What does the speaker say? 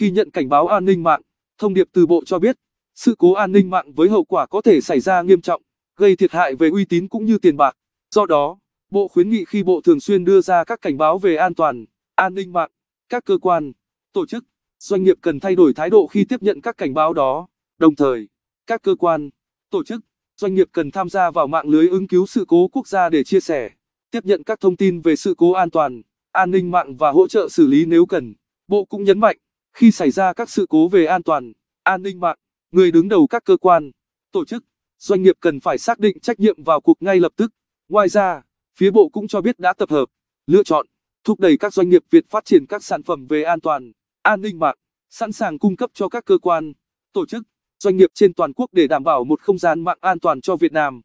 Khi nhận cảnh báo an ninh mạng, thông điệp từ bộ cho biết, sự cố an ninh mạng với hậu quả có thể xảy ra nghiêm trọng, gây thiệt hại về uy tín cũng như tiền bạc. Do đó, bộ khuyến nghị khi bộ thường xuyên đưa ra các cảnh báo về an toàn, an ninh mạng, các cơ quan, tổ chức, doanh nghiệp cần thay đổi thái độ khi tiếp nhận các cảnh báo đó. Đồng thời, các cơ quan, tổ chức, doanh nghiệp cần tham gia vào mạng lưới ứng cứu sự cố quốc gia để chia sẻ, tiếp nhận các thông tin về sự cố an toàn, an ninh mạng và hỗ trợ xử lý nếu cần. Bộ cũng nhấn mạnh khi xảy ra các sự cố về an toàn, an ninh mạng, người đứng đầu các cơ quan, tổ chức, doanh nghiệp cần phải xác định trách nhiệm vào cuộc ngay lập tức. Ngoài ra, phía bộ cũng cho biết đã tập hợp, lựa chọn, thúc đẩy các doanh nghiệp Việt phát triển các sản phẩm về an toàn, an ninh mạng, sẵn sàng cung cấp cho các cơ quan, tổ chức, doanh nghiệp trên toàn quốc để đảm bảo một không gian mạng an toàn cho Việt Nam.